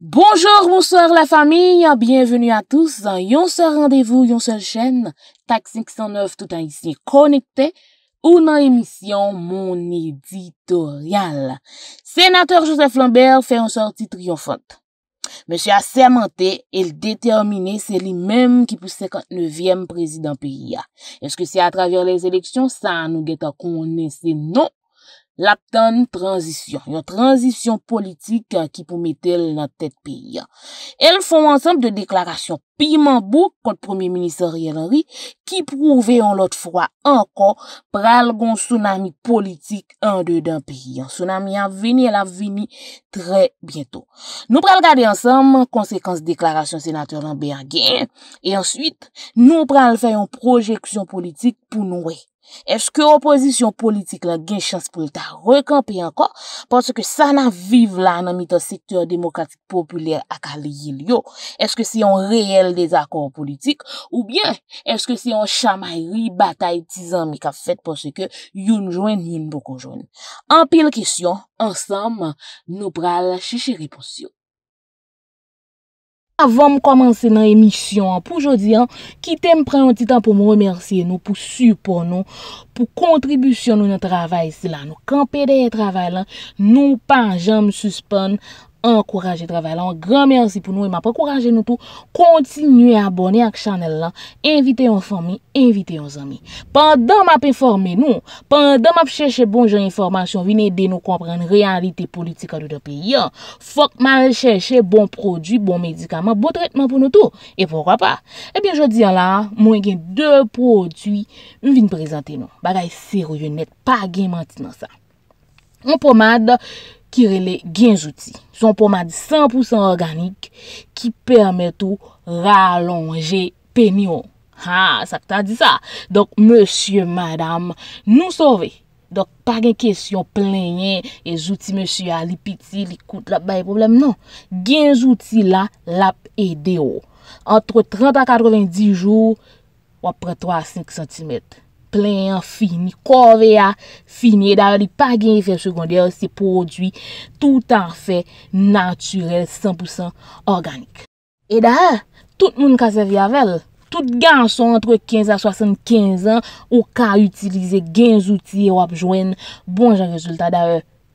Bonjour, bonsoir la fami, bienvenu a tous, yon se randevou, yon se chen, Tak 509 tout an isi konekte ou nan emisyon Mon Editorial. Senateur Joseph Lambert fè yon sorti triyonfante. Mèche a semente, el detemine se li mèm ki pou 59èm prezidant piya. Eske se a travèr les eleksyon, sa nou geta kone se nou. La ton transisyon, yon transisyon politik eh, ki pou metel nan tet peyi an. El foun ansanp de deklarasyon Pimambou kote premier minister Yenori ki pou veyon lot fwa ankon pral goun sounami politik an dey dan peyi an. Sounami an veni, el an veni trey bientou. Nou pral gade ansanm konsekans deklarasyon senatouran beyan gen e answit nou pral fayon projeksyon politik pou nou wey. Eske opozisyon politik la gen chans pou lta rekampi anko? Pwase ke sa nan vive la nan mito sektor demokratik populer akale yil yo? Eske se yon reyel dezakon politik? Ou bien, eske se yon chamayri batay tizan mi ka fet pwase ke yon jwen yon bokon jwen? Anpil kesyon, ansam, nou pral la chiche reposyon. Avom komanse nan emisyon, pou jodi an, ki te m pre yon titan pou m remersye nou, pou supo nou, pou kontribusyon nou nan travay sila nou. Kan pede yon travay lan, nou pan jan m suspon nou, Enkouraje travalan, gran mersi pou nou E map akouraje nou tou Kontinuye abone ak chanel lan Invite yon fami, invite yon zami Pandan map informe nou Pandan map chèche bon jen informasyon Vinè de nou kompren realite politika Dou do pe yon Fok mal chèche bon prodjou, bon medikaman Bon tretman pou nou tou E poukwa pa? Ebyen eh jodi yon lan, mwen gen 2 prodjou Vinè prezante nou Bagay serou yon net, pa gen manti nan sa Moun pomade ki rele genjouti. Son pouman di 100% organik ki permet ou ralonge penyon. Ha, sak ta di sa. Donk, monsye, madame, nou sove. Donk, pa gen kesyon plenye, e jouti monsye li piti, li koute, la baye problem, non. Genjouti la, la pe deyo. Antre 30 a 90 jou, wapre 3 a 5 cm. Plen, fini, kovea, ah, fini. E da yo li pa gen efek seconde yo se prodwi tout an fe naturel, 100% organik. E da yo, tout moun ka se vi avel. Tout gen son entre 15 a 75 an ou ka utilize gen zouti yo ap jwen bon jan rezultat da yo.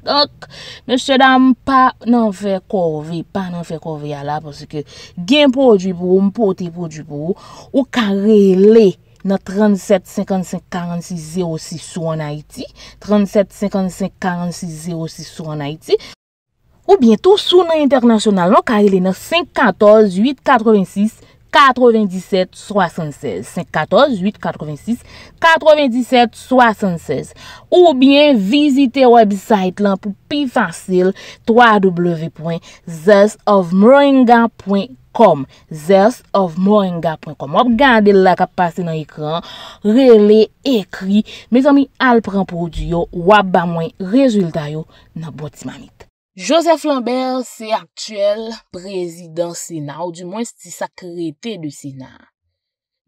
Donk, mèche dam pa nan fè korve, pa nan fè korve ya la, pòsè ke gen pò djibou, mpote pò djibou, ou karele nan 37-55-46-06 sou anayti, 37-55-46-06 sou anayti, ou bientou sou nan internasyonal non, nan karele nan 5-14-8-86-86, 9776 514-886 9776 Ou bien, visite website lan pou pi fasil www.thesofmoringa.com www.thesofmoringa.com www.thesofmoringa.com Op gande la ka pase nan ekran rele, ekri me zomi al pran pou diyo wap ba mwen rezulta yo nan botimanit Joseph Lambert se aktuel prezident Sénat ou di mwen sti sakrete de Sénat.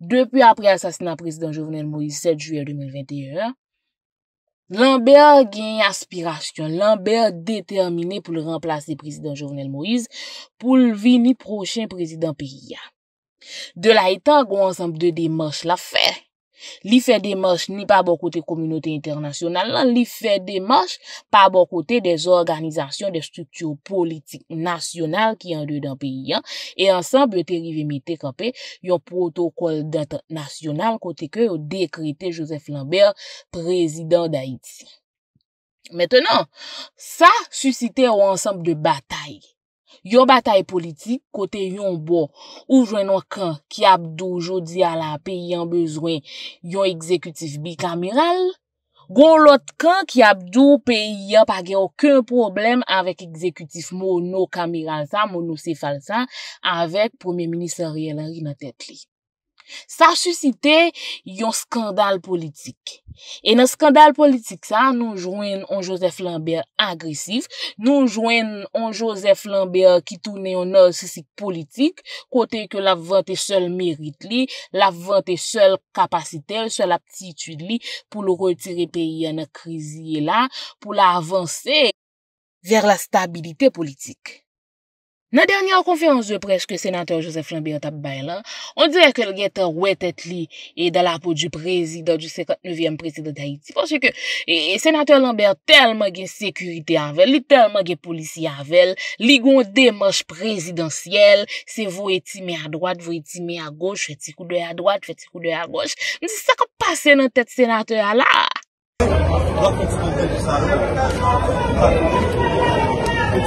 Depi apre asasina prezident Jovenel Moïse 7 juye 2021, Lambert gen aspirasyon, Lambert determine pou l remplace de prezident Jovenel Moïse pou l vini prochen prezident Periyan. De la etan gwa ansanp de demans la fè. Li fe demans ni pa bo kote kominote internasyonal nan, li fe demans pa bo kote de zorganizasyon de strukturo politik nasyonal ki yon dey dan pe yon. E ansanbe te rivemite kape yon protokol dat nasyonal kote ke yon dekrete Joseph Lambert, prezident d'Haïti. Metenon, sa susite ou ansanbe de batayi. Yon batay politik kote yon bo ou jwenon kan ki abdou jodi ala pe yon bezwen yon ekzekutif bi kamiral, goun lot kan ki abdou pe yon pa gen oken problem avèk ekzekutif mouno kamiral sa, mouno sefal sa, avèk premier ministeri elari nan tèt li. Sa susite yon skandal politik E nan skandal politik sa nou jwen an Josef Lambert agresif Nou jwen an Josef Lambert ki toune yon sosik politik Kote ke la vante sel merit li, la vante sel kapasite, sel aptitude li Pou lo retire peyi an akrizi e la, pou la avanse Ver la stabilite politik Nan dernyan konfiyans yo preske senatèr Joseph Lambert ap bay lan, on dirè ke lge te wè tèt li e dal apò di prezidò di 59èm prezidò d'Haïti. Ponche ke e, senatèr Lambert telman gen sekurite avèl, li telman gen polisi avèl, li goun demòj prezidansyèl, se vou etime a dròj, vou etime a goj, fè ti koudè a dròj, fè ti koudè a goj. Ndi sa ka pase nan tèt senatèr a la? Wò ki ti koudè di sa? Wò ki ti koudè di sa?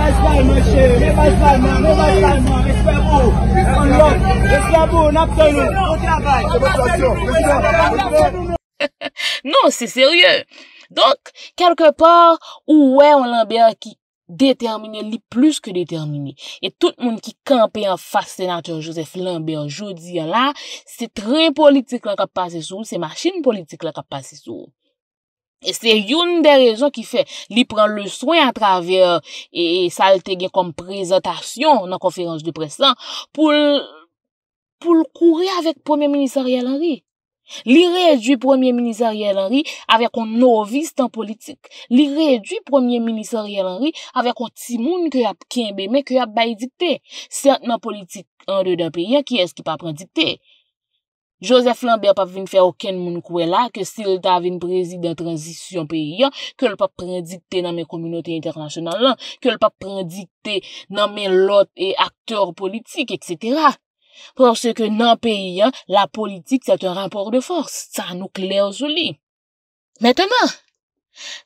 Ne basman man che, ne basman man, ne basman man, resper bon, resper bon, nabtonen, bon travay, ne basman man, ne basman man. Non, se serye, donk, kelke por ou wè an Lambert ki determine li plus ke determine, e tout moun ki kampe an fas senatour Joseph Lambert, jodi an la, se tren politik la ka pase sou, se machin politik la ka pase sou. Se yon de rejon ki fe, li pran le soyn a travè e salte gen kom prezantasyon nan konferans de preslan pou l koure avèk premier ministerial anri. Li rejou premier ministerial anri avèk kon novist an politik. Li rejou premier ministerial anri avèk kon timoun ki ap kienbe men ki ap bay dikte. Sert nan politik an de dan pe, yon ki es ki pa pran dikte. Joseph Lambert pa vin fè okèn moun kouè la ke sil ta vin prezidè transisyon pe yon, ke l pa pren dikte nan men kominote internasyonal lan, ke l pa pren dikte nan men lote et akteur politik, etc. Porsè ke nan pe yon, la politik sè tè rapor de fòrs, sa nou kler sou li. Mètèman,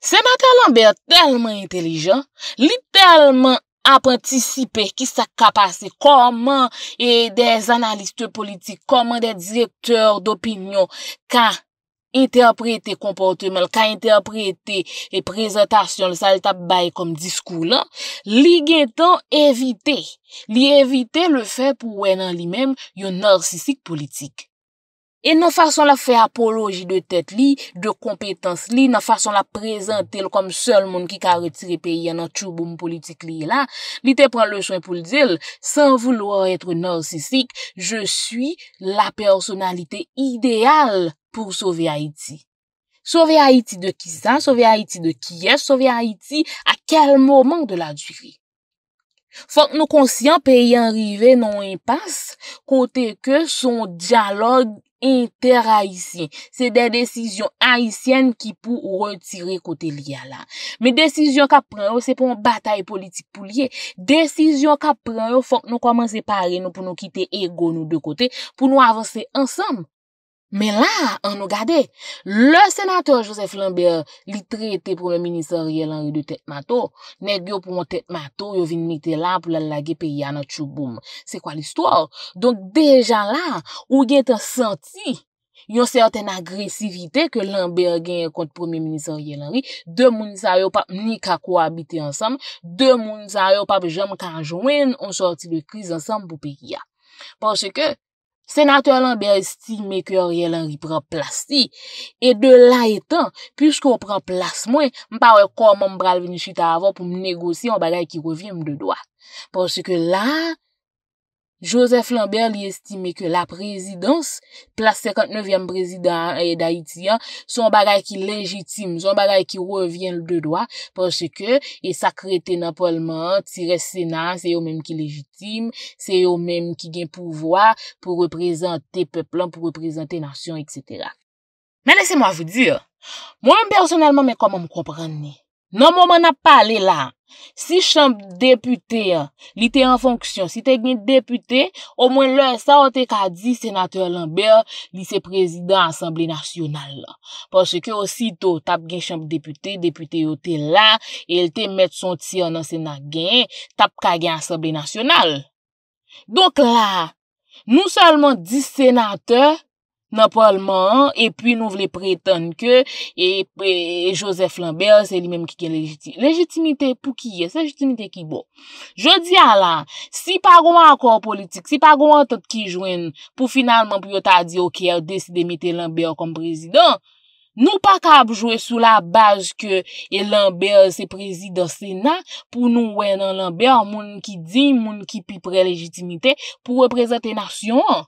sè Natal Lambert telman intelijan, li telman anklè, ap antisipe, ki sa kapase, koman e de zanaliste politik, koman de direktor d'opinyon, ka interprete kompote mel, ka interprete e prezentasyon, le sa li tap baye kom diskou la, li gen ton evite. Li evite le fe pou wè nan li men yon narsisik politik. E nan fason la fe apoloji de tet li, de kompetans li, nan fason la prezent tel kom sol moun ki ka retire peyi an an chou boum politik li la, li te pran le chouen pou l'dil, san voulo etre norsistik, je suis la personalite ideal pou sove Haiti. Sove Haiti de ki san, sove Haiti de ki es, sove Haiti a kel mouman de la diri. Fok nou konsyant peyi enrive non y pas, kote ke son diyalog, inter-haïsien. Se oh, oh, de desizyon haïsien ki pou retire kote liya la. Me desizyon ka pren yo, se pou mwen batay politik pou liye. Desizyon ka pren yo, fonk nou komanse pare nou pou nou kite ego nou de kote, pou nou avanse ansanm. Men la, an nou gade, le senateur Joseph Lambert li trete pou mè minister Yelanri de Tetmato, ne gyo pou mè Tetmato, yo vinite la pou lalage pe Yana Chouboum. Se kwa l'histoire? Donk deja la, ou gen te senti yon serten agresivite ke Lambert genye konti pou mè minister Yelanri, de mounisaryo pap ni kakou habite ansam, de mounisaryo pap jèm kajouen, on sorti de kriz ansam pou pe Yana. Porsè ke, Senatè lan bè sti mè kè oryè lan ripren plas si. E de la etan, pish kè ou pren plas mwen, m pa wè kò mè mbral veni chit avon pou m negosi an bagay ki revi m de doa. Ponche ke la, Joseph Lambert li estime ke la prezidans, plas 59e prezidans e eh, da itiyan, son bagay ki legitime, son bagay ki revyen l de doa, panche ke e sakrete napolman, tire senan, se yo menm ki legitime, se yo menm ki gen pouvoi, pou reprezente peplon, pou reprezente nasyon, etc. Ma lese mwa vou dir, moun mpersonelman men komon mkopran ne. Non moun mwen ap pale lan, Si chanp depute, li te en fonksyon, si te gen depute, o mwen lè, sa o te ka di senatèr lanbe, li se prezident asemble nasyonal la. Pwosè ke osito, tap gen chanp depute, depute yo te la, el te met son ti anan senat gen, tap ka gen asemble nasyonal. Donk la, nou salman di senatèr, nan palman an, epi nou vle preten ke, e Joseph Lambert, se li menm ki ke legitimite pou ki ye, se legitimite ki bo. Je di ala, si pa gwa an kor politik, si pa gwa an tot ki jwen, pou finalman pou yo ta di, okey, ou deside mite Lambert kom prezident, nou pa kab jwe sou la baz ke, e Lambert se prezident sena, pou nou wè nan Lambert, moun ki di, moun ki pi pre legitimite, pou reprezenten asyon an.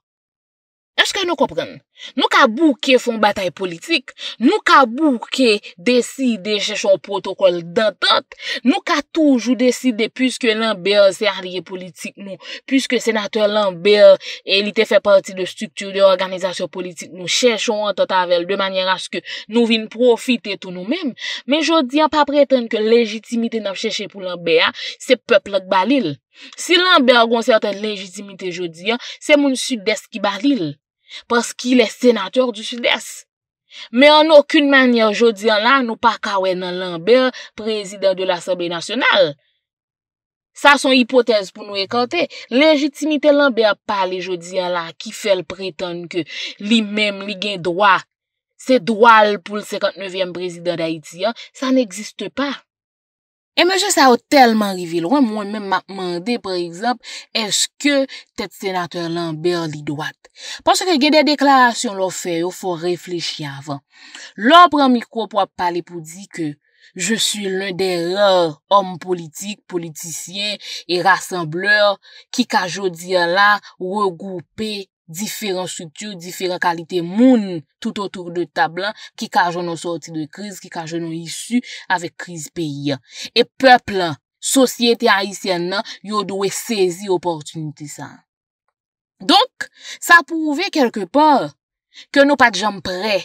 Eske nou kompren? Nou ka bouke foun batay politik, nou ka bouke deside chèchon protokol dantant, nou ka toujou deside pwiske lan B.A. serye politik nou, pwiske senatèr lan B.A. elite fè pati de struktur de organizasyon politik nou, chèchon an tot avèl de manyen aske nou vin profite tout nou menm. Men jodi an pa preten ke legitimite nan chèche pou lan B.A. se peplak balil. Si lan B.A. gonsè atè legitimite jodi an, se moun sudès ki balil. Pas ki lè sénatòr di chides. Mè an okoun manye jodi an la nou pa kawè nan l'an bè prezidè de l'Assemblée Nationale. Sa son hipotez pou nou ekante. Legitimite l'an bè pa lè jodi an la ki fèl prétan ke li mèm li gen dwa. Se dwa l pou l'59è prezidè d'Haïti ya, sa n'existe pa. E mwenje sa ou telman rivelo, mwen mwen mwen mwen mende, pre exemple, eske tet senatèr lan ber li doat. Pansè ke gen de deklarasyon lou fe, ou fo reflechi avan. Lou pran mikou pou ap pale pou di ke, je su lè dè rèr, om politik, politisyen, e rassembleur, ki kajou di la, ou ou goupè. diferent struktur, diferent kalite moun tout otour de tablan ki ka joun an sorti de kriz, ki ka joun an issu avek kriz peyi. E pepl, sosyete aisyen nan, yo dwe sezi oportunite san. Donk, sa pouve kelke por ke nou pat jom pre.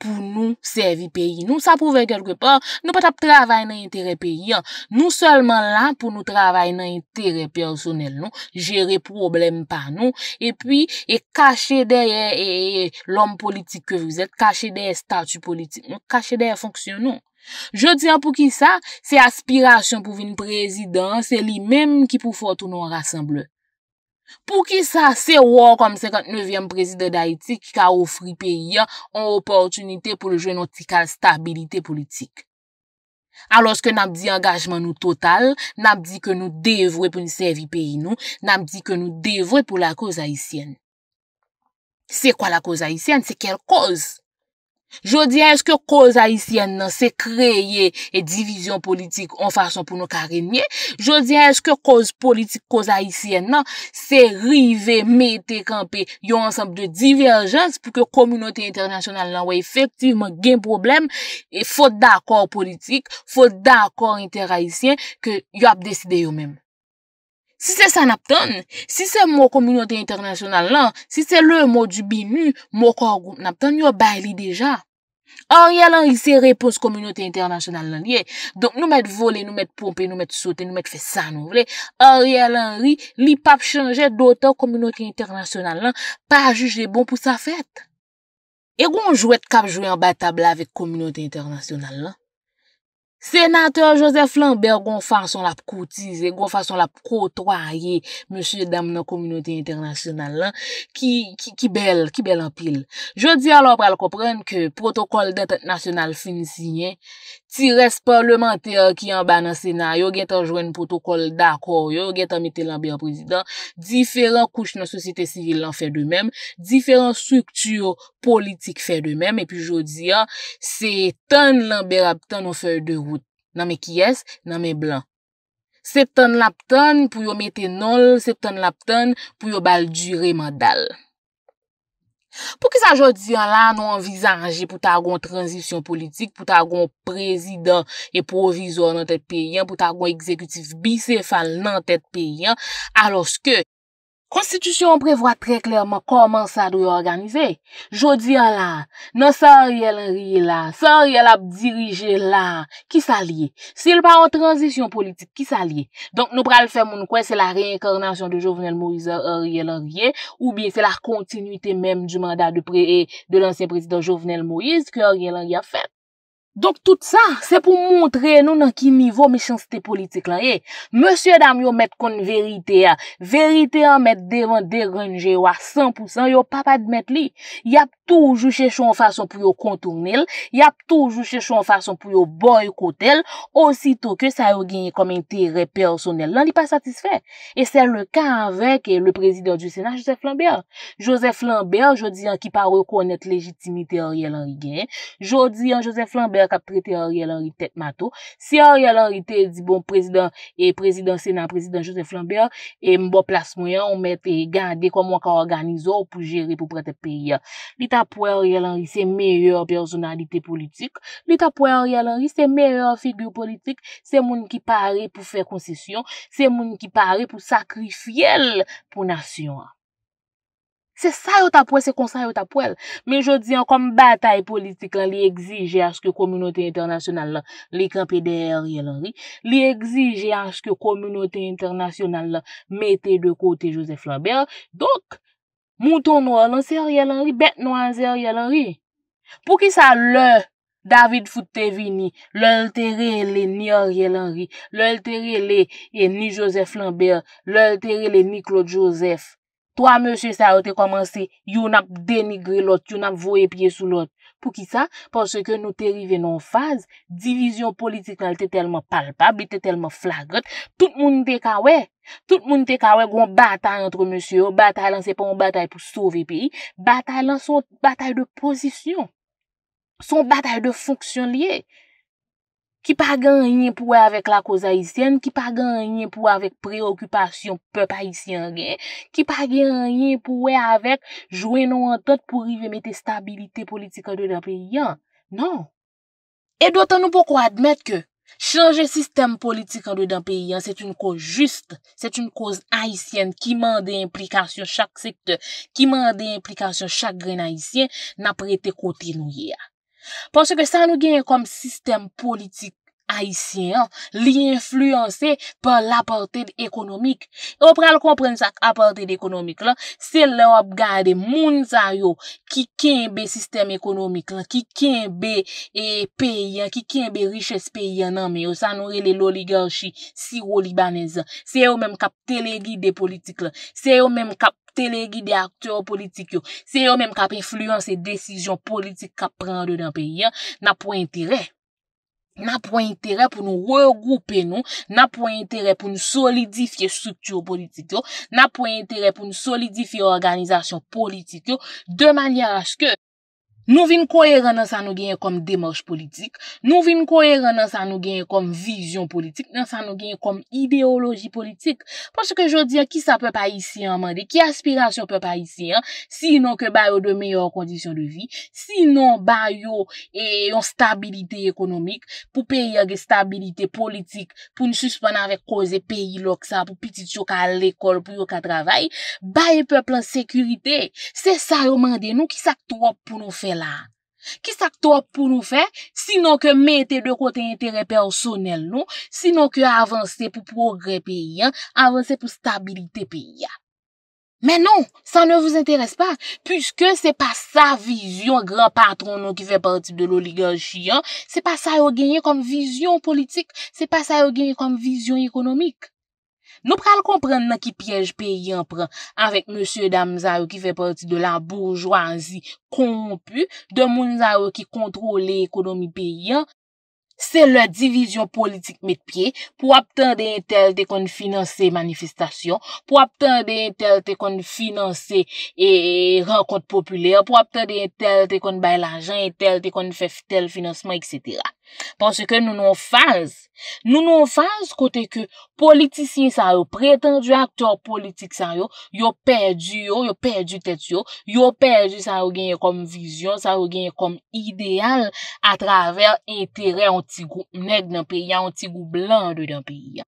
pou nou servi peyi. Nou sa pou vey kelkepon, nou patap travay nan yon tere peyi. Nou solman lan pou nou travay nan yon tere personel, nou. Jere problem pa, nou. E pi, e kache deye e, e, e, l'om politik ke vizet, kache deye statu politik, nou. Kache deye fonksyon, nou. Je diyan pou ki sa, se aspirasyon pou vin prezidans, se li menm ki pou fote nou rassemble. Pou ki sa se wò kom 59èm prezidè d'Haiti ki ka ofri peyi an opotunite pou le genotikal stabilite politik? Alòs ke nabdi angajman nou total, nabdi ke nou devwe pou nsevi peyi nou, nabdi ke nou devwe pou la koz Haitienne. Se kwa la koz Haitienne? Se kel koz? Jodi, eske koz Haitien nan se kreye e divizyon politik on fason pou nou karenye, jodi, eske koz politik koz Haitien nan se rive, mete, kampe, yon ansanp de diverjans pou ke komunote internasyonal nan wè efektivman gen problem e fote d'akor politik, fote d'akor inter-Haitien ke yon ap deside yon menm. Si se sa naptan, si se mou komunote internasyonal lan, si se le mou di binu, mou kor group naptan, nyo bay li deja. Or yal anri se repons komunote internasyonal lan liye. Donk nou met vole, nou met pompe, nou met sote, nou met fe sa nou vle. Or yal anri, li pap chanje dotan komunote internasyonal lan, pa juj de bon pou sa fet. E goun jouet kap jouen ba tabla vek komunote internasyonal lan? Senatèr Joseph Lambert goun fason la pkoutize, goun fason la pkoutoye msè dam nan kominoti internasyonal lan ki bel, ki bel anpil. Je di alò pral kopren ke protokol detat nasyonal finisyen. Ti res parlementer ki an ba nan senay, yo gen tan jwen protokol d'akor, yo gen tan mette lan be a prezident. Diferan kouch nan sosite sivil lan fe de mem, diferan struktur politik fe de mem. E pi jodi ya, se ton lan be aptan ou fe de wout, nan me kyes, nan me blan. Sep ton lap ton pou yo mette nol, se ton lap ton pou yo bal jure mandal. pou ki sa jodi an la nan envizanje pou ta agon tranzisyon politik, pou ta agon prezident e provizor nan tet peyen, pou ta agon ekzekutif bisefal nan tet peyen, alos ke Konstitusyon prevoit trè klerman koman sa do yo organize. Jodi an la, nan sa oryèl an rye la, sa oryèl ap dirije la, ki sa liye. Se yel pa an tranzisyon politik, ki sa liye. Donk nou pral fè moun kwen se la reinkarnasyon de Jovenel Moïse oryèl an rye, ou bien se la kontinuitè mèm di mandat de preè de l'ansyen prezident Jovenel Moïse ki oryèl an rye fè. Donk tout sa, se pou montre nou nan ki nivou mechansite politik lan, ye. Eh, Monsye dam yo met kon verite ya. Verite ya met devan deranje yo a 100%, yo papa dmet li. Yap toujou chechou an fason pou yo kontournel, yap toujou chechou an fason pou yo boykotel, osito ke sa yo genye kom entere personel. Lan li pa satisfè. E se le ka avek le prezident du Senat, Joseph Lambert. Joseph Lambert, jodi an ki pa rekonet legitimite oryel an genye, jodi an Joseph Lambert, ka prete a ori al anri tet mato. Se a ori al anri te di bon prezidant e prezidant senan, prezidant Joseph Lambert e mbo plas mwen an, mwen te gande kwa mwen ka organizo pou jere pou prete peyi an. Lita pou a ori al anri, se meyre personalite politik. Lita pou a ori al anri, se meyre figure politik. Se moun ki pare pou fe koncesyon. Se moun ki pare pou sakrifyel pou nasyon an. Se sa yo ta pou el, se kon sa yo ta pou el. Men yo diyan, kom batay politik la, li egzije aske komunote internasyonal la, li krepe deye a riyel anri. Li egzije aske komunote internasyonal la, mete de kote Joseph Lambert. Dok, mouton nou anse a riyel anri, bet nou anse a riyel anri. Pou ki sa le David Foutevini, lel terele ni a riyel anri, lel terele e ni Joseph Lambert, lel terele ni Claude Joseph Lambert, To a monsye sa yo te komanse, yon ap denigre lot, yon ap voye pye sou lot. Pou ki sa? Pon se ke nou te rive non faz, divizyon politiknal te telman palpa, bi te telman flagot, tout moun te kawe, tout moun te kawe gwen batay antre monsye yo, batay lan se pa moun batay pou sove pi, batay lan son batay de posisyon, son batay de fonksyon liye. Ki pa ganyen pou wè avèk la koz haisyen, ki pa ganyen pou wè avèk preokupasyon pep haisyen gen, ki pa ganyen pou wè avèk jwen nou an tot pou rivemete stabilite politik an do dan peyyan, nan. E do tan nou pokwa admèt ke, chanje sistem politik an do dan peyyan, se toun koz juste, se toun koz haisyen, ki man de implikasyon chak sekt, ki man de implikasyon chak gren haisyen, nan prete kote nou ye a. Ponso ke sa nou genye kom sistem politik Aisyen Li influense pa la parted ekonomik Ou pral kompren sa A parted ekonomik la Se lè wap gade moun zay yo Ki ken be sistem ekonomik la Ki ken be eh, peyen Ki ken be riches peyen nan me yo Sa nou rele l'oligarchi Si wou libanese Se yo menm kap telegi de politik la Se yo menm kap telegi de aktyon politik yo. Se yo menm kap influence et desisyon politik kap prende dan peyi, na pou entere. Na pou entere pou nou regroupe nou, na pou entere pou nou solidifi strytio politik yo, na pou entere pou nou solidifi organizasyon politik yo, de manya aske, Nou vin koe re nan sa nou genye kom demors politik, nou vin koe re nan sa nou genye kom vizyon politik, nan sa nou genye kom ideoloji politik. Pwoske jo diya ki sa pe pa isi an mande, ki aspirasyon pe pa isi an, si yon ke bayo de meyo kondisyon de vi, si yon bayo yon stabilite ekonomik, pou pe yon stabilite politik, pou nou suspana vek koze peyi lo ksa, pou pitit yon ka lekol, pou yon ka travay, Ki sak to pou nou fe, sinon ke mette de kote entere personel nou, sinon ke avanse pou progre pe yon, avanse pou stabilite pe yon. Men nou, san nou vous interesse pa, pwiske se pa sa vizyon gran patron nou ki fe parti de l'oligarchi yon, se pa sa yo genye kom vizyon politik, se pa sa yo genye kom vizyon ekonomik. Nou pral kompren nan ki pyej peyen pran avèk M. Damzayou ki fè porti de la bourgeoisi kompu, de mounzayou ki kontrole ekonomi peyen, se le divizyon politik met pye pou aptan den tel te kon finanse manifestasyon, pou aptan den tel te kon finanse e, renkont populè, pou aptan den tel te kon bay l'ajan, tel te kon fè tel finanseman, etc. Pon se ke nou nou faz, nou nou faz kote ke politisyen sa yo, pretendu aktor politik sa yo, yo perdi yo, yo perdi tet yo, yo perdi sa yo genye kom vizyon, sa yo genye kom ideal a traver entere ontigou neg nan peyi an, ontigou blan de dan peyi an.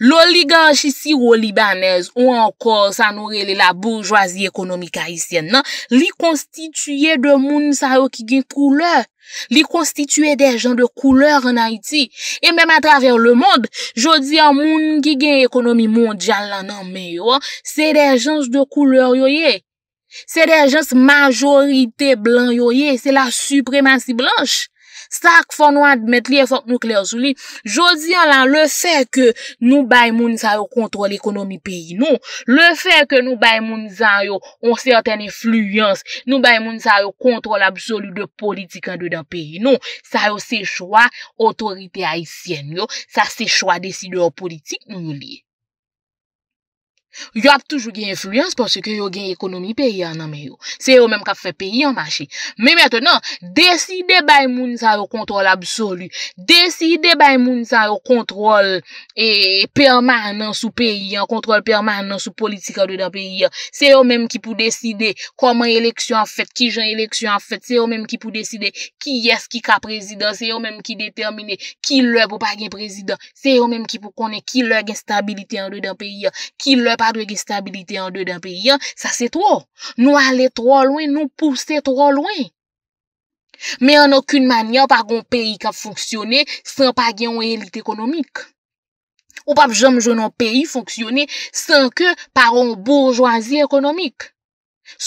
Lo li ganshi si ou libanez ou ankor sa nore li la bourgeoisie ekonomi kahisyen nan, li konstituye de moun sa yo ki gen kouleur. Li konstituye de jans de kouleur an Haiti. E menm a traver le moun, jo di an moun ki gen ekonomi moun djan lan nan me yo, se de jans de kouleur yo ye. Se de jans majorite blan yo ye, se la supremansi blansh. Sak fò nou admet li e fòk nou kler sou li, jodi an lan le fè ke nou bay mouni sa yo kontrol ekonomi peyi nou, le fè ke nou bay mouni zan yo, on sè yon ten efluyans, nou bay mouni sa yo kontrol absolu de politik an do dan peyi nou, sa yo se chwa otorite a isyen yo, sa se chwa desi de yo politik nou yon li. yo ap toujou gen enfluyans porsè ke yo gen ekonomi peyi an nan men yo se yo menm ka fe peyi an machi me metenon deside bay moun sa yo kontrol absolu deside bay moun sa yo kontrol e, perman nan sou peyi an kontrol perman nan sou politik an do dan peyi an se yo menm ki pou deside koman eleksyon an fet ki jan eleksyon an fet se yo menm ki pou deside ki yes ki ka prezident se yo menm ki determine ki lè pou pa gen prezident se yo menm ki pou konen ki lè gen stabilite an do dan peyi an ki lè pa gen prezident pa dwe gistabilite an de den peyi an, sa se tro. Nou ale tro lwen, nou pouse tro lwen. Me an akoun manyan pa goun peyi ka founksyone san pa gen ou elite ekonomik. Ou pa jom joun an peyi founksyone san ke pa ron bourjwazi ekonomik.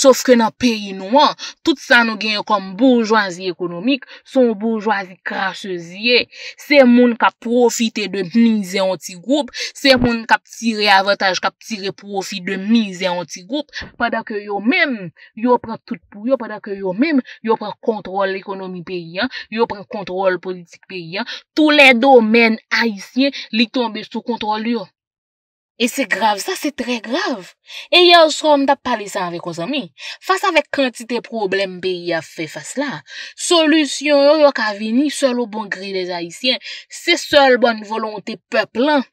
Sof ke nan peyi nou an, tout sa nou genye kom bourgeoisie ekonomik, son bourgeoisie krasheziye, se moun ka profite de mize anti-groupe, se moun ka ptire avataj, ka ptire profite de mize anti-groupe, padak yo men, yo pren tout pou yo, padak yo men, yo pren kontrol ekonomi peyi an, yo pren kontrol politik peyi an, tou le domen haisyen li tombe sou kontrol yo. E se grave sa, se tre grave. E yon som da pale sa avè kon sa mi. Fas avè kantite problem be yon fè fas la. Solusyon yon yon ka veni sol ou bon gri de zayisyen. Se sol bon volonte peplan.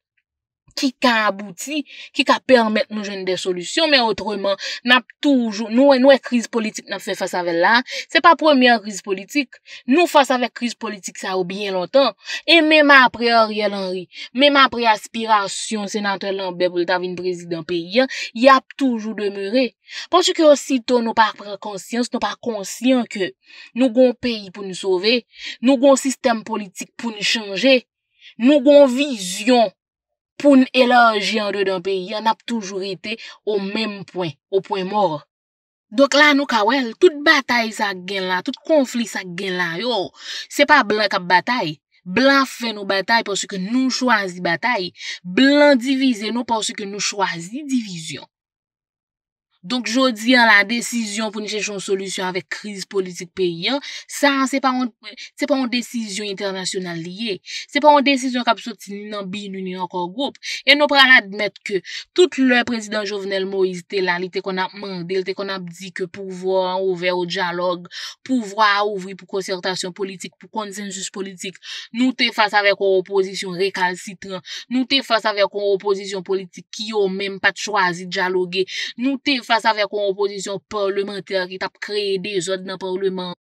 ki ka abouti, ki ka permette nou jen de solusyon, men otreman nou e kriz politik nou e fè fè fè savel la, se pa premier kriz politik, nou fè savel kriz politik sa ou bien lontan, e mèma apre Ariel Henry, mèma apre aspirasyon senatèl anbeb ou ta vin prezident peyi, y ap toujou demeure, ponche ke osito nou pa prekonsyans, nou pa konsyans ke nou gon peyi pou nou souve, nou gon sistem politik pou nou chanje, nou gon vizyon Poun eloji an de dan pe, yon ap toujou rete o menm poin, o poin mor. Dok la nou kawel, tout batay sa gen la, tout konflik sa gen la yo. Se pa blan kap batay, blan fe nou batay porsi ke nou chwazi batay, blan divize nou porsi ke nou chwazi divizyon. Donk jodi an la desisyon pou ni chèchon solusyon avèk kriz politik peyi an, sa, se pa an desisyon internasyonal liye, se pa an desisyon kap soti ni nan bi, ni nan kor group, e nou pral admèt ke tout le prezident jovenel Moïse te la, li te kon ap mande, li te kon ap di ke pouvo an ouve ou djalogue, pouvo an ouvri pou konsertasyon politik, pou konsensus politik, nou te fase avèk ou oposisyon rekal sitran, nou te fase avèk ou oposisyon politik ki yo mèm pat chwazi djalogue, nou te fase la sa ve kompozisyon parlementer ki tap kreye de jod nan parlement.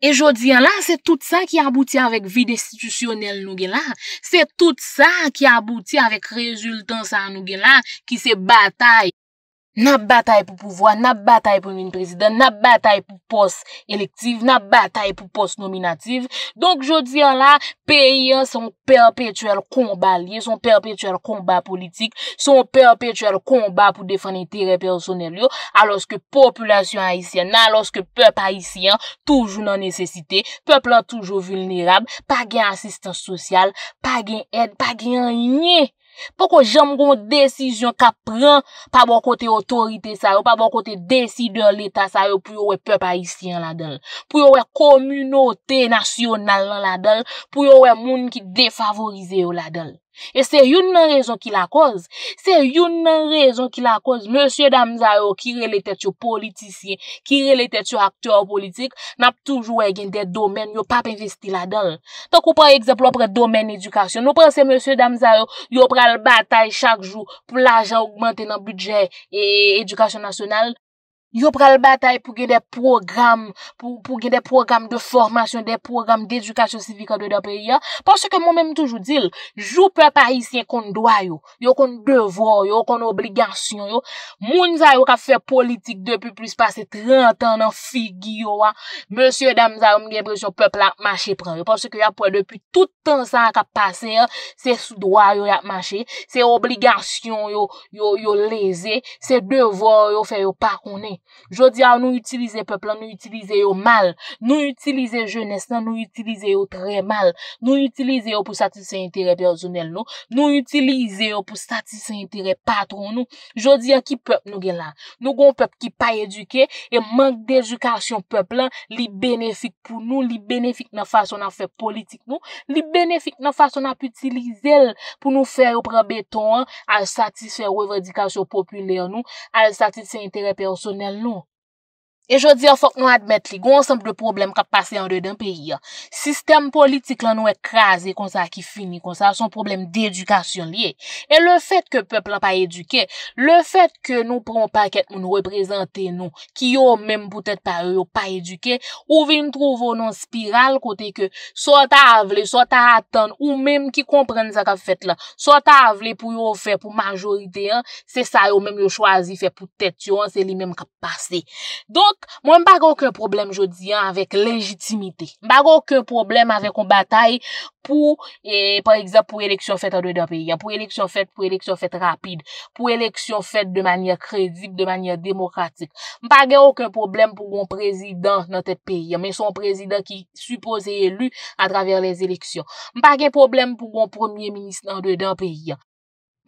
E jodi an la, se tout sa ki abouti avèk vide istitisyonel nou gen la. Se tout sa ki abouti avèk rezultan sa nou gen la ki se batay. Na batay pou pouvoi, na batay pou mouni prezident, na batay pou pos elektiv, na batay pou pos nominativ. Donk jodi an la, peyi an son perpetuel komba liye, son perpetuel komba politik, son perpetuel komba pou defani tere personel yo, aloske populasyon haisyen, aloske pep haisyen toujou nan nesesite, pep lan toujou vulnerab, pa gen asistans sosyal, pa gen ed, pa gen nye. Poko jem goun desisyon ka pran pa bon kote otorite sa yo, pa bon kote desi de l'eta sa yo pou yo we pep a isyen la del, pou yo we komunote nasyonal la del, pou yo we moun ki defavorize yo la del. E se yon nan rezon ki la koz. Se yon nan rezon ki la koz. Monsie Damzaro ki rele tete yo politisyen, ki rele tete yo aktor politik, nap toujou e gen de domen yo pa pe investi la dan. Tak ou pre ekseplo pre domen edukasyon. Nou pre se Monsie Damzaro yo pre al batay chak jou pou la ajan augmente nan budget edukasyon nasyonal. Yo prel batay pou gen de program, pou gen de program de formasyon, de program de edukasyon sivika de da peyi yo. Pon se ke moun menm toujou dil, jou pe parisyen kon doa yo, yo kon devor yo, yo kon obligasyon yo. Moun zay yo ka fe politik depi plus pase 30 an nan figi yo wa. Monsye dam zay yo mwen gen presyon pepla ak mache pre. Pon se ke ya pre depi toutan san ka pase yo, se sou doa yo ak mache, se obligasyon yo yo yo leze, se devor yo fe yo pa konen. Jodi an nou utilize pepl an nou utilize yo mal Nou utilize jeunesse nan nou utilize yo tre mal Nou utilize yo pou satise yon tere personel nou Nou utilize yo pou satise yon tere patron nou Jodi an ki pep nou gen lan Nou gon pep ki pa eduke E mank de edukasyon pepl an Li benefik pou nou Li benefik nan fason an fe politik nou Li benefik nan fason an pou utilize el Pou nou fe yo prebeton an Al satise yon revadikasyon populer nou Al satise yon tere personel 不。E jò diyo fòk nou admèt li, goun semp de problem kap pase yon dey den peyi. Sistem politik lan nou ekraze kon sa ki fini, kon sa son problem de edukasyon li. E le fèt ke pepl la pa eduke, le fèt ke nou proun paket moun reprezenté nou, ki yo mèm poutet pa yo pa eduke, ou vin trouvo nan spiral kote ke, sou ta avle, sou ta atan, ou mèm ki komprenne sa kap fèt la, sou ta avle pou yo fè pou majorite, se sa yo mèm yo chwazi fè pou tèt yo, se li mèm kap pase. Mwen mpa ge ouke problem jodi an avek legitimite. Mpa ge ouke problem avek ou batay pou, e, par exemple, pou eleksyon fet an do dan peyi an. Pou eleksyon fet, pou eleksyon fet rapide. Pou eleksyon fet de manye kredik, de manye demokratik. Mpa ge ouke problem pou goun prezident nan te peyi an. Men son prezident ki suppose elu atraver les eleksyon. Mpa ge problem pou goun premier ministre nan do dan peyi an.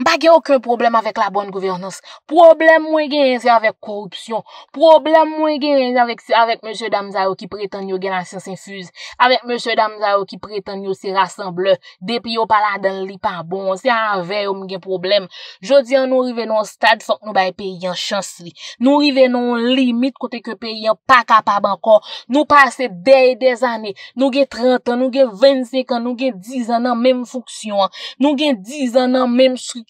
Mpa gen akwen problem avèk la bon gouverness Problem mwen gen yon se avèk korupsyon Problem mwen gen yon se avèk Mèche dam zayou ki prétan yon gen asins infuz Avèk mèche dam zayou ki prétan yon se rassemblè Depi yo pala den li pa bon Se avè yon mwen gen problem Jodi an nou rive non stad Fok nou bay pe yon chans li Nou rive non limit kote ke pe yon pa kapab ankon Nou pase dey de zanè Nou gen 30 an Nou gen 25 an Nou gen 10 an nan mèm foksyon Nou gen 10 an nan mèm sri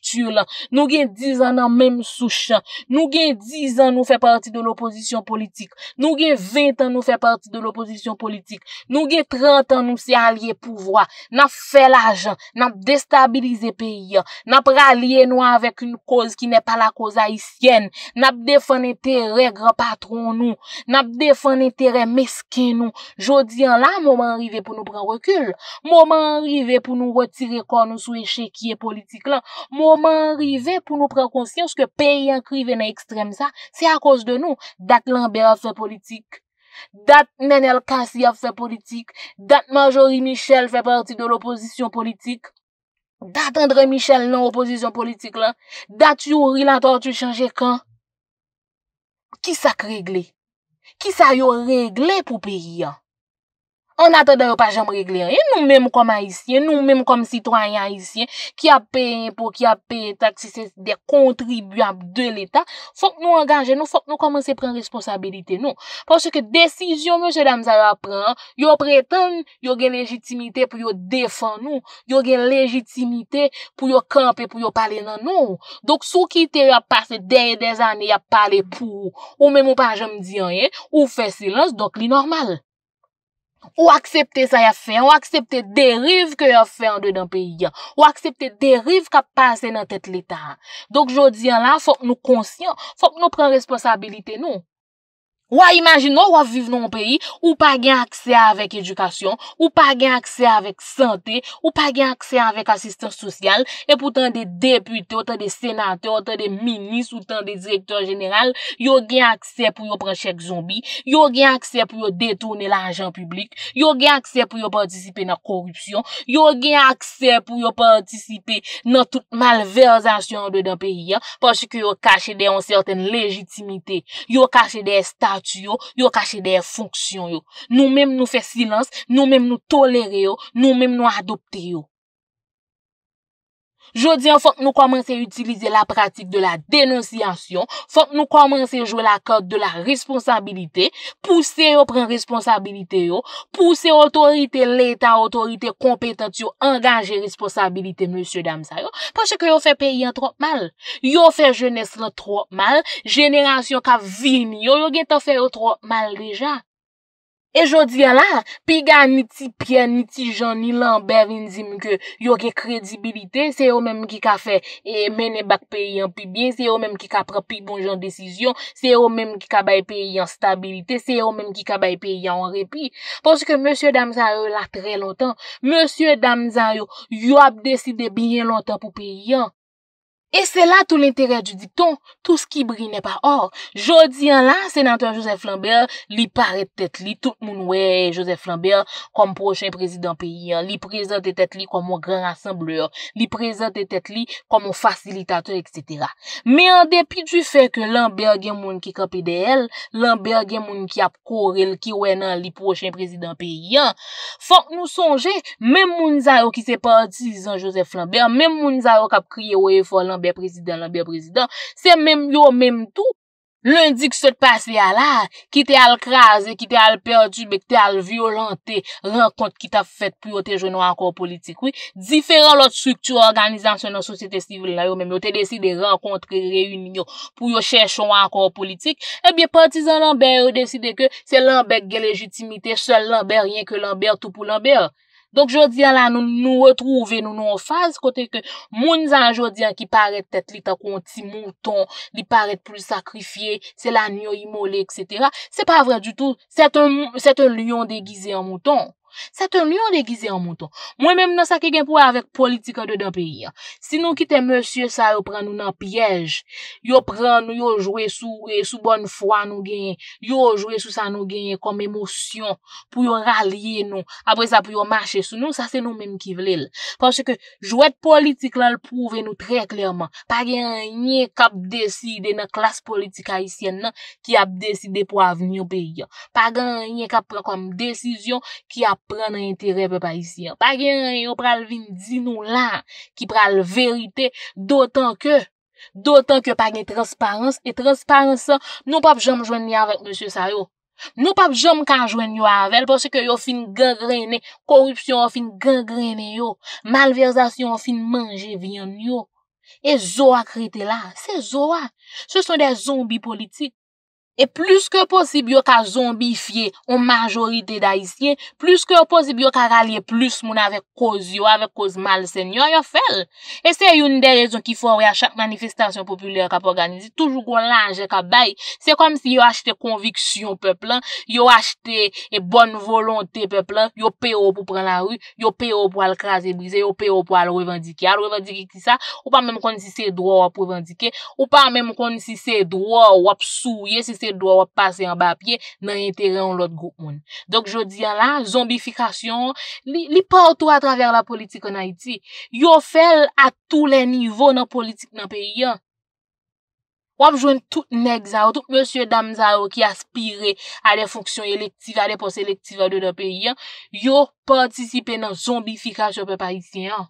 Nou gen 10 an nan menm souche, nou gen 10 an nou fe parti de l'oposisyon politik, nou gen 20 an nou fe parti de l'oposisyon politik, nou gen 30 an nou se alye pouvoi, nan fe lajan, nan destabilize peyi, nan pralye nou avek un koz ki ne pa la koz haisyen, nan defan etere gra patron nou, nan defan etere meske nou, jodi an la mouman rive pou nou pran rekyl, mouman rive pou nou retire kon nou sou eche ki e politik lan, mouman rive pou nou retire kon nou sou eche ki e politik lan, Moman rive pou nou pren konsyans ke peyi an krive nan ekstrem sa, se a kos de nou, dat lan ber avse politik, dat men el kasi avse politik, dat majori Michel fè parti de l'oposisyon politik, dat andre Michel nan oposisyon politik la, dat yowri lantor tu chanje kan, ki sak regle, ki sayo regle pou peyi an. An ata da yo pa jom regle anye, nou mèm kom haisyen, nou mèm kom sitwanyan haisyen, ki apè yon pou, ki apè yon taksi, se de kontribuyab de l'Etat, fok nou anganje nou, fok nou komanse pren responsabilite nou. Pon se ke desisyon mèche damzay apren, yo preten, yo gen legitimite pou yo defan nou, yo gen legitimite pou yo kampe, pou yo pale nan nou. Dok sou ki te yo pase deye de zanye, yo pale pou, ou mèm ou pa jom diyanye, ou fe silans, dok li normal. Ou aksepte sa ya fe, ou aksepte derive ke ya fe an do dan peyi ya. Ou aksepte derive ka pase nan tet l'Etat. Donk jodi an la, fok nou konsyon, fok nou pren responsabilite nou. Ou a imajin nou ou a vive nou an peyi, ou pa gen aksè avèk edukasyon, ou pa gen aksè avèk sante, ou pa gen aksè avèk asistans sosyal, e pou tan de depute, ou tan de senate, ou tan de minis, ou tan de direktor general, yo gen aksè pou yo pran chèk zombi, yo gen aksè pou yo detounè l'anjan publik, yo gen aksè pou yo pwantisipe nan korupsyon, yo gen aksè pou yo pwantisipe nan tout malvezansyon de dan peyi, pwansè ki yo kache de yon sèten legitimite, yo kache de yon stat, yo, yo kache deye fonksyon yo. Nou menm nou fe silans, nou menm nou tolere yo, nou menm nou adopte yo. Jodien fote nou komanse utilize la pratik de la denosyansyon, fote nou komanse jo la kote de la responsabilite, pouse yo pren responsabilite yo, pouse otorite leta, otorite kompetent yo, engaje responsabilite monsye dam sa yo, pwese yo fe peyen trok mal, yo fe jenes la trok mal, jenerasyon ka vini yo, yo gen ta fe yo trok mal reja. E jodi ya la, pi gan niti pi an niti jan ni lan bev inzim ke yo ke kredibilite, se yo menm ki ka fe e mene bak pe yon pi bin, se yo menm ki ka pre pi bon jan desisyon, se yo menm ki ka bay pe yon stabilite, se yo menm ki ka bay pe yon repi. Pon se ke monsye damzay yo la tre lontan, monsye damzay yo yo ap deside binye lontan pou pe yon. E se la tout l'intere du dikton, tout skibri ne pa or. Jodi an la, senator Joseph Lambert li paret tet li tout moun wè Joseph Lambert kom prochen prezident peyi an, li prezente tet li kom moun gran rassembleur, li prezente tet li kom moun fasilitateur, etc. Me an depi du fe ke lan bergen moun ki kap ede el, lan bergen moun ki ap korel ki wè nan li prochen prezident peyi an, fok nou sonje, mèm moun zaro ki se partizan Joseph Lambert, mèm moun zaro kap kriye wè fò lan bergen, Bè prezident, lè bè prezident, se mèm yo mèm tou, lundi ki se te pase ya la, ki te al kraze, ki te al perdube, ki te al violante, renkont ki te a fèt pou yo te jounou ankor politik. Diferent lot struktou organizansyon nan sosyete stivl la yo mèm, yo te deside renkont reyoun yo pou yo chèchou ankor politik, e bè partizan lè mbè yo deside ke se lè mbè gè legitimite, se lè mbè ryen ke lè mbè, tout pou lè mbè yo. Donk jodyan la nou nou retrouve, nou nou an faz kote ke moun zan jodyan ki paret tet li takon ti mouton, li paret pou sakrifye, se la nyo imole, etc. Se pa vre du tout, se te lyon degize an mouton. sa te nou yon degize an moun ton mwen menm nan sa ke gen pou avek politika de dan peyi an, si nou kite monsye sa yo pran nou nan piyej yo pran nou yo jwe sou e sou bon fwa nou genye, yo jwe sou sa nou genye kom emosyon pou yo ralye nou, apre sa pou yo mache sou nou, sa se nou menm ki vlel panse ke jwet politik lal pouve nou tre klerman, pa gen nye kap deside nan klas politika isyen nan ki ap deside pou avni yo peyi an, pa gen nye kap pre kom desisyon ki ap pran an intere pe pa isir. Pa gen yo pral vin di nou la, ki pral verite, dotan ke, dotan ke pa gen transparans, et transparans sa, nou pap jom jwen ni avèk, monsye sa yo. Nou pap jom kan jwen yo avèl, porsè ke yo fin gangrenè, korupsyon fin gangrenè yo, malversasyon fin manje vin yo. E zo a krete la, se zo a. Se son de zombi politik, E plus ke posib yo ka zombifiye On majorite da isye Plus ke posib yo ka ralye plus Moun avek koz yo, avek koz mal senyo Yo fel E se yon de rezon ki fwa wè a chak manifestasyon populè Kap organize, toujou kon lanje kap bay Se kom si yo achte konviksyon Peplè, yo achte E bon volontè peplè Yo peyo pou pren la ru, yo peyo pou al kras E brise, yo peyo pou al revendike Al revendike ki sa, ou pa mèm kon si se Dwa wap revendike, ou pa mèm kon si Se dwa wap souye, si se se dwa wap pase yon bapye nan yon teren yon lot gok moun. Dok jo diyan lan, zombifikasyon, li pa wato a traver la politik yo na iti. Yo fel a tou le nivou nan politik nan peyi an. Wap jwen tout nek zao, tout monsye dam zao ki aspire a de fonksyon elektive, a de poselektive do de peyi an, yo partisipe nan zombifikasyon pe pa iti an.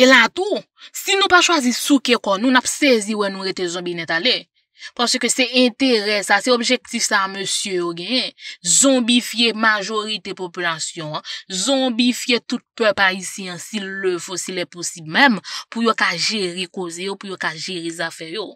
E lan tou, si nou pa chwazi souke kon, nou nap sezi wen nou rete zombi neta le. Parce que c'est intérêt, c'est objectif, ça, monsieur, zombifier majorité de population, zombifier tout peuple haïtien s'il le faut, s'il est possible même, pou yo ka jéri cause yo, pou yo ka jéri zafè yo.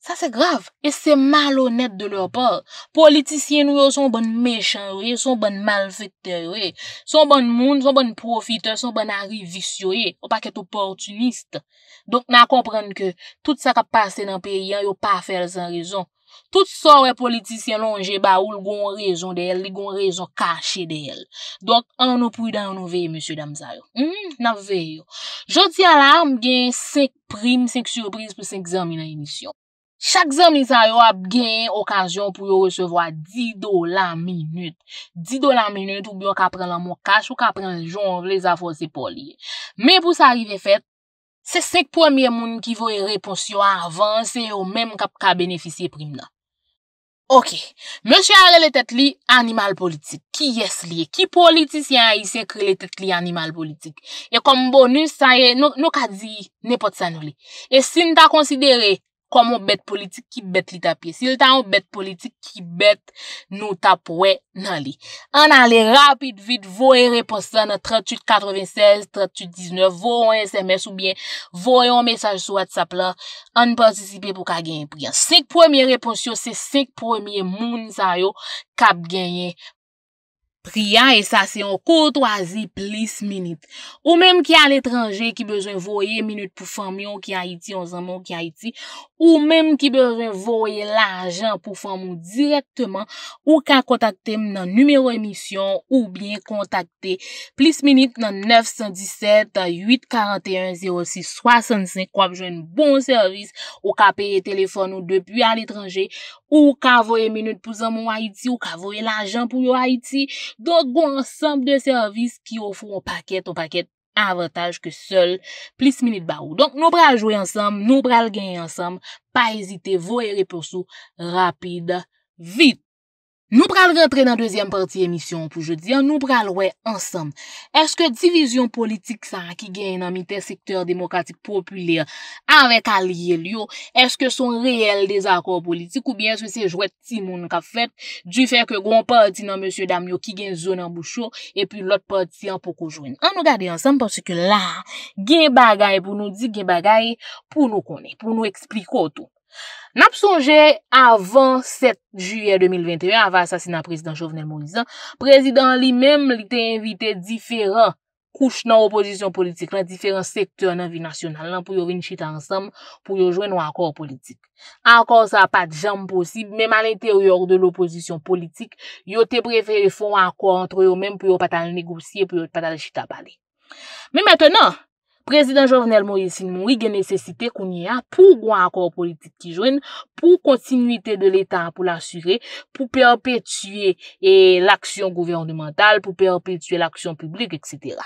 Sa se grav, e se mal honet de lor por. Politisyen nou yo son bon mechan re, son bon mal fete re, son bon moun, son bon profite, son bon arri visyo e, ou pa ket oportuniste. Donk nan komprende ke, tout sa ka pase nan peyi an yo pa fel san rezon. Tout sa we politisyen lon je ba ou l gon rezon de el, l gon rezon kache de el. Donk an nou pridan an nou vey, Monsie Damzay. Hmm, nan vey yo. Jodi Alarm gen 5 prim, 5 surpriz pou 5 zami nan emisyon. Chak zan ni zan yo ap genye okasyon pou yo resevo a 10 dolan minute. 10 dolan minute ou byon ka pren la moukash ou ka pren joun vle zafonsi pou liye. Men pou sa rive fet, se sek pwemye moun ki vwe reponsyon avanse yo menm kap ka benefisye prim nan. Ok, mwen se ale le tet li animal politik. Ki yes liye? Ki politisyen a isekre le tet li animal politik? E kom bonus sa ye, nou ka di nepot sa nou li. E sin ta konsidere... Kwa moun bet politik ki bet li tapye. Sil ta moun bet politik ki bet nou tapwe nan li. An alè rapid, vit, voye reposan na 3896, 3819, voye SMS ou bien, voye yon mesaj sou WhatsApp la. An pwantisipe pou ka genye priyan. 5 pwemye reposyon, se 5 pwemye moun sa yo kap genye priyan. Ria e sa se yon koto azi plis minit. Ou menm ki al etranje ki bezen voye minute pou fom yon ki a iti, yon zanmon ki a iti. Ou menm ki bezen voye la ajan pou fom ou direktman ou ka kontakte m nan numero emisyon ou bien kontakte plis minit nan 917-841-0665. Ou ap jwen bon servis ou ka peye telefon ou depi al etranje. Ou ka voye minute pou zanmou Haiti, ou ka voye l'ajan pou yo Haiti. Donk go ansem de servis ki ofou an paket, an paket avataj ke sol, plis minute ba ou. Donk nou pral jouye ansem, nou pral genye ansem, pa ezite, voye reposou, rapide, vite. Nou pral rentre nan dezyen parti emisyon pou je diyan, nou pral wè ansam. Eske divizyon politik sa ki gen nan mitè sektèr demokratik populèr avèk a liye liyo, eske son reèl dezakor politik ou bien sou se jwè ti moun ka fèt di fèk gwen parti nan M. Damyo ki gen zonan bouchou epi lot parti an pou kou jwen. An nou gade ansam porsi ke la gen bagay pou nou di gen bagay pou nou konè, pou nou ekspliko tout. N ap sonje avan 7 juye 2021, avan asasina prezident Jovenel Morizan, prezident li mem li te invite diferan kouch nan opozisyon politik, nan diferan sektor nan vi nasyonal nan pou yo vin chita ansam pou yo jwen nou akor politik. Ankor sa pa djam posib, menm an interyor de l'opozisyon politik, yo te preferifon akor antre yo menm pou yo patal negosye, pou yo patal chita pale. Menm etenan... Prezident Jovenel Moïse Moui gen nesesite kou ni a pou gwa akor politik ki jwen, pou kontinuitè de l'Etat pou l'assurè, pou perpetuè e l'aksyon gouvernemental, pou perpetuè l'aksyon publik, etc.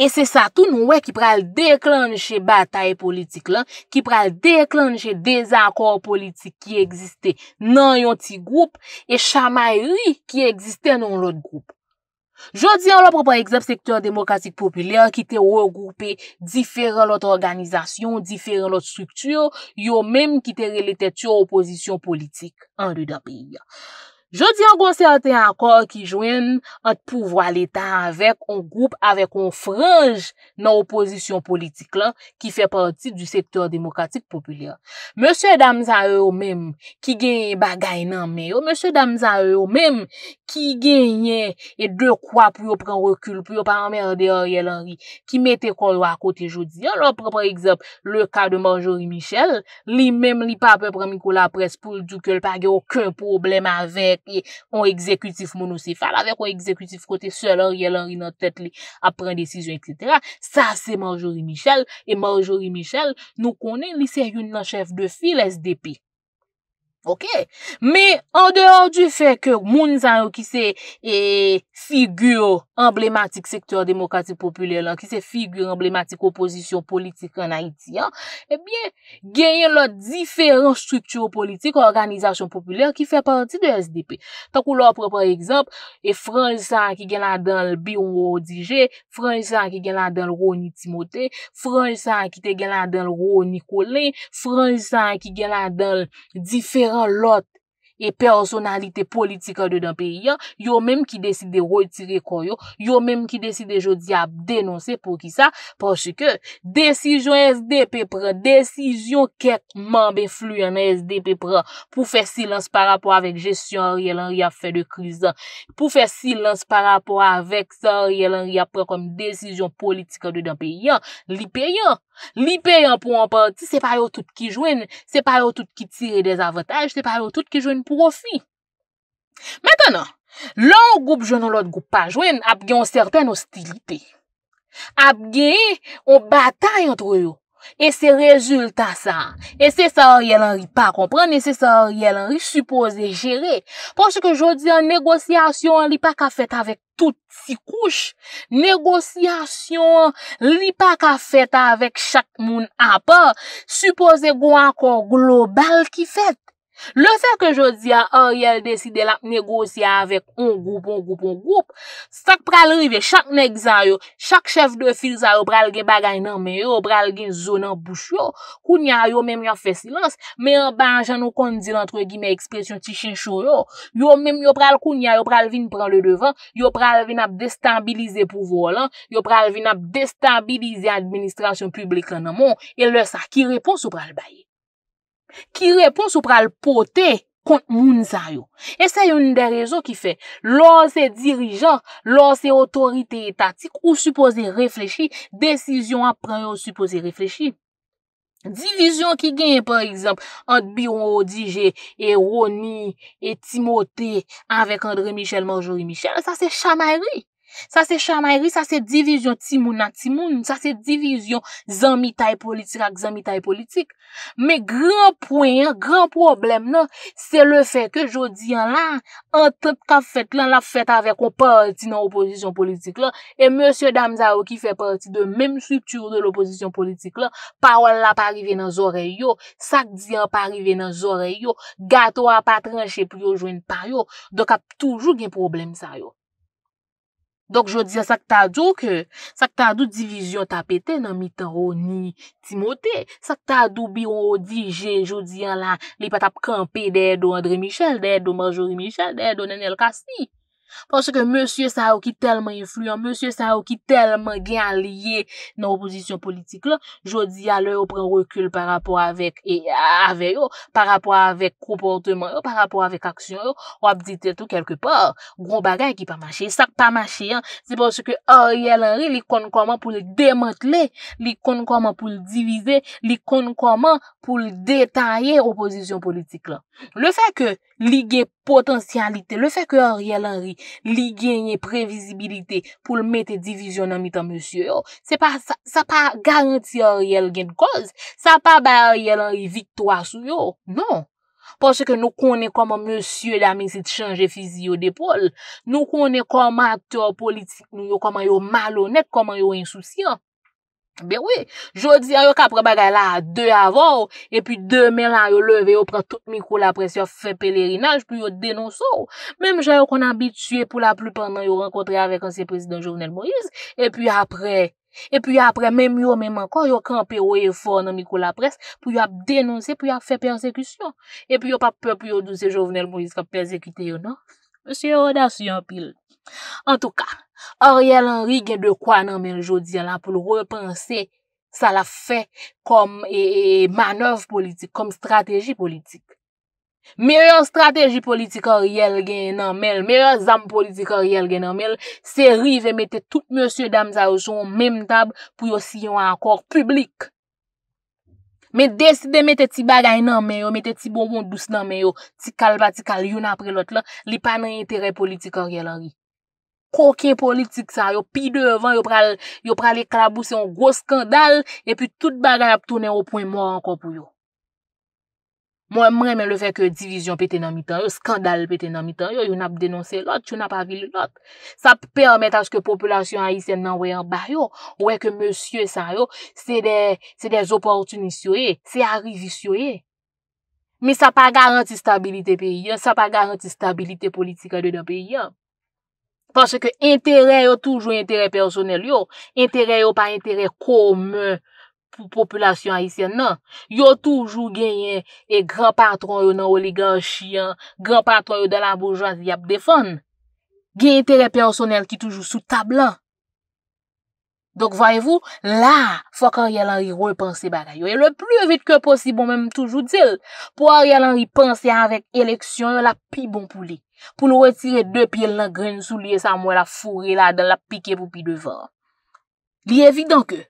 E se sa tou nou we ki pral deklan che batay politik lan, ki pral deklan che dezakor politik ki egziste nan yon ti goup, e chama yi ki egziste nan l'ot goup. Jodi an la propan eksept sektor demokratik popilyar ki te ou ou goupi diferan lote organizasyon, diferan lote strukturyon, yo menm ki te relite tè tou oposisyon politik an lè da biye. Jodi an kon se ate ankor ki jwen an te pouvo al etan avek an group avek an franj nan oposisyon politik la ki fe parti du sektor demokratik populya. Mese dam za e o mem ki genye bagay nan meyo, mese dam za e o mem ki genye e dekwa pou yo pren rekyl, pou yo pa emmerde a ye lani ki mette kon yo akote jodi. An lò pre pre egzop le ka de Manjori Michel, li mem li pa pre pre Mikola Prespoul pou yo pa genye okon problem avek ek yon ekzekutif monosefal, avek yon ekzekutif kote selor, yelor inan tet li apren desizyon, etc. Sa se Marjorie Michel, e Marjorie Michel nou konen liseyoun nan chef de fi l'SDP. ok? Mais en dehors du fait que Mounzayou ki se e, figure emblématique sektore démocratie populaire, ki se figure emblématique opposition politique en Haïti, eh bien gen yon lot diferent structure politique, organisasyon populaire ki fè partit de SDP. Tak ou lò pre pre exemple, e Fransan ki gen la del Biwou Odije, Fransan ki gen la del Rony Timote, Fransan ki te gen la del Rony Colin, Fransan ki gen la del diferent lot e personalite politika de dan pe yon, yon menm ki deside rotire koyo, yon menm ki deside jo diap denonse pou ki sa, pou se ke desijon SDP pre, desijon kekman be flu yon SDP pre, pou fe silans para pou avek jesyon, yon yon yon fe de krizan, pou fe silans para pou avek sa, yon yon yon yon pre kom desijon politika de dan pe yon, li pe yon, li pe yon pou anpati, se pa yon tout ki jwen, se pa yon tout ki tire dez avataj, se pa yon tout ki jwen, profi. Matan an, lan ou goup jounan lot goup pa jwen ap gen certain ostilite. Ap gen ou batay antre yo. E se rezulta sa. E se sa oryel anri pa kompren e se sa oryel anri supose jere. Pon se ke jodi an negosyasyon li pa ka fet avèk tout si kouch. Negosyasyon li pa ka fet avèk chak moun ap pa. Supose goun ankon global ki fet. Le se ke jodi a or yel deside la p negosi a avek on group, on group, on group, sak pral rive, chak nek zan yo, chak chef de fil zan yo pral gen bagay nan men yo, pral gen zon nan bouch yo, kounya yo men men fe silans, men banjan ou kondi lantre gime ekspresyon ti chen chou yo, yo men men yo pral kounya, yo pral vin pran le devan, yo pral vin ap destabilize pou volan, yo pral vin ap destabilize administrasyon publik nan moun, e le sa ki repos yo pral baye. Ki repons ou pral pote kont moun sa yo E se yon de rezo ki fe Lò se dirijor, lò se otorite etatik Ou supose reflechi, desisyon apren yo supose reflechi Divisyon ki gen, par exemple Ant biro dije, e Roni, e Timote Avèk André Michel, Marjorie Michel Sa se chamayri Sa se chanayri, sa se divizyon timoun nan timoun, sa se divizyon zanmitae politik ak zanmitae politik. Me gran poyen, gran problem nan, se le fe ke jodi an la, an tep ka fet lan la fet avek o pati nan oposisyon politik lan, e monsye Damzao ki fe pati de menm sutur de l'oposisyon politik lan, pa wala pa arrive nan zore yo, sak diyan pa arrive nan zore yo, gato a patrenche pou yo jwen pa yo, de kap toujou gen problem sa yo. Dok jodi an sak tadou ke, sak tadou divizyon tapete nan mita ou ni timote, sak tadou bi ou dije jodi an la li patap kampe dey do Andre Michel, dey do Marjorie Michel, dey do Nenel Kassi. Ponso ke monsye sa ou ki telman yon fluyon, monsye sa ou ki telman gen aliyye nan oposisyon politik lan, jodi a lè ou pren rekyl par apò avè yo, par apò avè komportèman yo, par apò avè aksyon yo, ou ap di tèt ou kelkepò, gron bagay ki pa mache, sak pa mache, se ponso ke Ariel Henry li konkoman pou le demantle, li konkoman pou le divize, li konkoman pou le detaye oposisyon politik lan. Le fè ke li gen potensyalite, le fè ke Ariel Henry, li genye previsibilite pou l mette divizyon nan mitan monsye yo. Sa pa garanti a riyel gen koz, sa pa bay a riyel an yi viktoa sou yo. Non, porsè ke nou konen koman monsye la men sit chanje fizi yo depol. Nou konen koman aktor politik nou yo, koman yo malonet, koman yo insousyant. Ben wè, jodi a yo ka prebagay la, de avon, e pi de men lan yo leve, yo pren tout mikou la pres, yo fe pelerinaj, pou yo denonsou. Mem jay yo kon ambitye pou la plupan nan yo renkotre avek anse prezident Jovenel Moïse, e pi apre, e pi apre, mem yo, mem ankon, yo kanpe yo e fon nan mikou la pres, pou yo ap denonsi, pou yo ap fe persekisyon. E pi yo pa pep pou yo dou se Jovenel Moïse ka persekite yo nan. Monsi ou das yon pil. En tou ka, or yel an rig gen de kwa nan men jodi ala pou l repanse sa la fe kom manov politik, kom strategi politik. Meyo strategi politik or yel gen nan men, meyo zam politik or yel gen nan men, se rive mette tout monsi ou dam sa ou son men tab pou yos yon akor publik. men deside mette ti bagay nan men yo, mette ti bonbon dous nan men yo, ti kalba, ti kal, yon apre lot la, li pa nan yon teray politik an gen lan ri. Konken politik sa, yo pi devan, yo pral, yo pral eklabous yon gos skandal, epi tout bagay ap tonen o pwen mwen an konpou yo. Mwen men le fe ke divizyon pe te nan mitan yo, skandal pe te nan mitan yo, yon ap denonsen lot, yon ap avil lot. Sa ppermet aske popolasyon ayisen nan wey an baryo, wey ke monsye san yo, se de zoportunisyoye, se e, arivisyoye. Me sa pa garanti stabilite pe yon, sa pa garanti stabilite politika de do pe yon. Pwase ke entere yo toujou entere personel yo, entere yo pa entere koumen yo. pou populasyon haisyen nan. Yo toujou genye e gran patroyo nan oligan chiyan, gran patroyo de la bourgeoisie ap defon. Genye tere personel ki toujou sou tablan. Dok vayevou, la, fwa kwa rialan ri repanse bagayon. Yo e le plu evit ke posibon, mèm toujou dil. Pwa rialan ri pense avèk eleksyon, yo la pi bon pou li. Pou nou retire dè pi el nan gren sou li e sa mwen la fure la, dan la pike pou pi devan. Li evidant ke,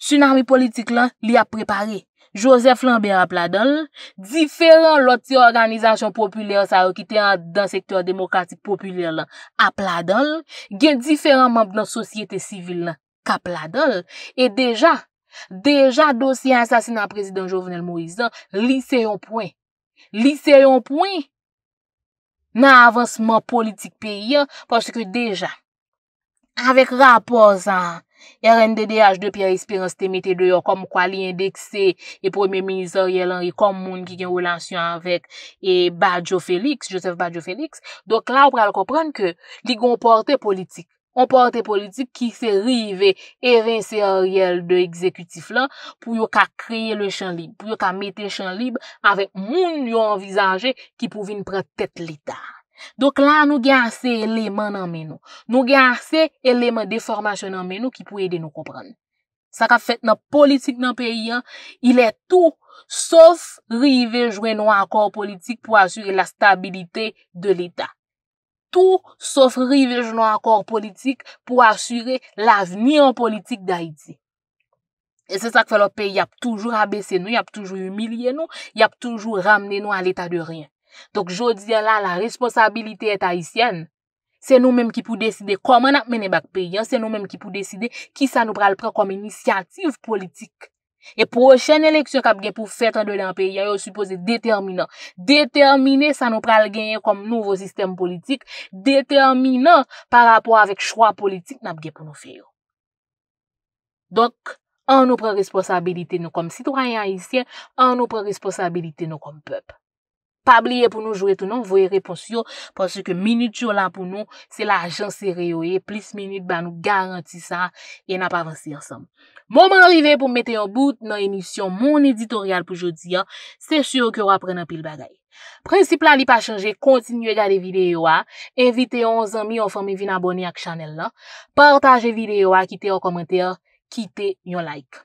S'un armi politik lan, li a prepari. Joseph Lambert a pladol, diferan loti organizasyon populer sa yo ki te an dan sektor demokratik populer lan, a pladol, gen diferan mamp nan sosyete sivil lan, ka pladol, e deja, deja dosye ansasinan prezident Jovenel Moïse, li seyon pouen. Li seyon pouen nan avansman politik peyi, pwoske deja, avek rapor zan, R.N.D.D.H.D.P.A.T.M.T.D.Y.O.K.O.M.K.O.A.L.I.I.N.D.E.K.S.E. E pwemye minisor yel anri kom moun ki gen w lansyon anvek E Bajo Felix, Joseph Bajo Felix Dok la ou pral kompran ke li gon portè politik On portè politik ki se rive evin se a riel de ekzekutif la Pwyo ka kreye le chan lib, pwyo ka mete chan lib Avèk moun yon envizaje ki pouvin pran tèt lita Donk la nou gen ase eleman nan men nou. Nou gen ase eleman de formasyon nan men nou ki pou ede nou koupran. Sa ka fet nan politik nan peyi an, ilè tou sauf rivejwen nou an kor politik pou asyre la stabilite de l'Etat. Tou sauf rivejwen nou an kor politik pou asyre la venyon politik da Iti. E se sa kwa lò peyi ap toujou abese nou, ap toujou umilye nou, ap toujou ramne nou an l'Etat de riyan. Donk jodi la, la responsabilite etayisyen, se nou menm ki pou deside koman ap mene bak peyen, se nou menm ki pou deside ki sa nou pral pran kom inisyative politik. E pochen eleksyon kap gen pou fet an do den peyen, yo supose determina. Determine sa nou pral genye kom nouvo sistem politik, determina par rapor avek chwa politik nap gen pou nou feyo. Donk, an nou pral responsabilite nou kom sitwanyan isyen, an nou pral responsabilite nou kom pep. Pabliye pou nou jowe tou nou, vouye reponsyon porsi ke minute chou lan pou nou, se la ajan sereyo e, plis minute ba nou garanti sa, e na pa avansi ansam. Moun mwen rive pou mette yon bout nan emisyon, moun editorial pou jodi ya, se syo kyo wapren apil bagay. Prinsip lan li pa chanje, kontinye gade videyo a, evite yon zami yon fami vin aboni ak chanel la, partaje videyo a, kite yon komentè, kite yon like.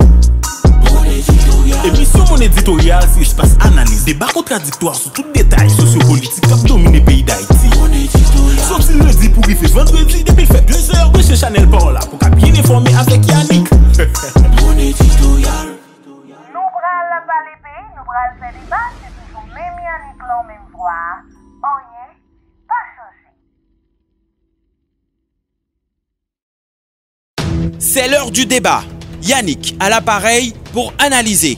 Émission mon éditorial, si passe analyse, débat contradictoire sur tout detay qui politik dominé le pays d'Haïti Sopsi lundi pou rife vendredi le fait 2 heures de che chanel par pour Pou ka bien informe avec Yannick Mon éditorial Nous bralons la les pays, nous bralons les même c'est toujours même Yannick Oh mèm pas Anye C'est l'heure du débat. Yannick à l'appareil pour analyser